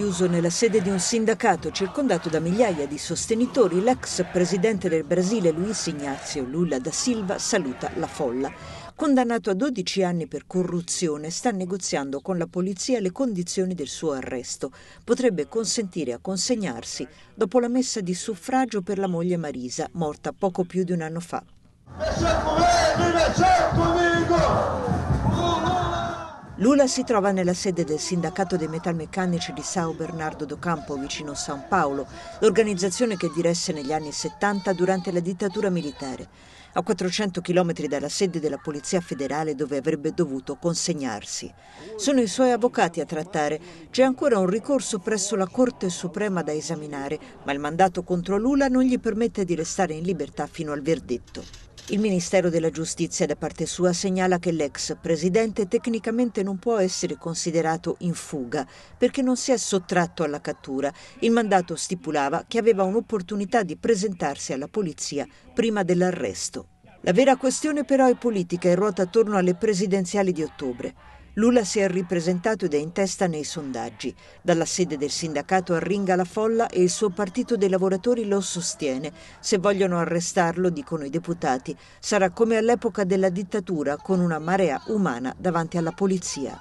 chiuso nella sede di un sindacato circondato da migliaia di sostenitori, l'ex presidente del Brasile Luiz Ignazio Lula da Silva saluta la folla. Condannato a 12 anni per corruzione, sta negoziando con la polizia le condizioni del suo arresto. Potrebbe consentire a consegnarsi dopo la messa di suffragio per la moglie Marisa, morta poco più di un anno fa. Lula si trova nella sede del Sindacato dei Metalmeccanici di São Bernardo do Campo, vicino San Paolo, l'organizzazione che diresse negli anni 70 durante la dittatura militare, a 400 chilometri dalla sede della Polizia Federale dove avrebbe dovuto consegnarsi. Sono i suoi avvocati a trattare, c'è ancora un ricorso presso la Corte Suprema da esaminare, ma il mandato contro Lula non gli permette di restare in libertà fino al verdetto. Il Ministero della Giustizia da parte sua segnala che l'ex presidente tecnicamente non può essere considerato in fuga perché non si è sottratto alla cattura. Il mandato stipulava che aveva un'opportunità di presentarsi alla polizia prima dell'arresto. La vera questione però è politica e ruota attorno alle presidenziali di ottobre. Lula si è ripresentato ed è in testa nei sondaggi. Dalla sede del sindacato arringa la folla e il suo partito dei lavoratori lo sostiene. Se vogliono arrestarlo, dicono i deputati, sarà come all'epoca della dittatura con una marea umana davanti alla polizia.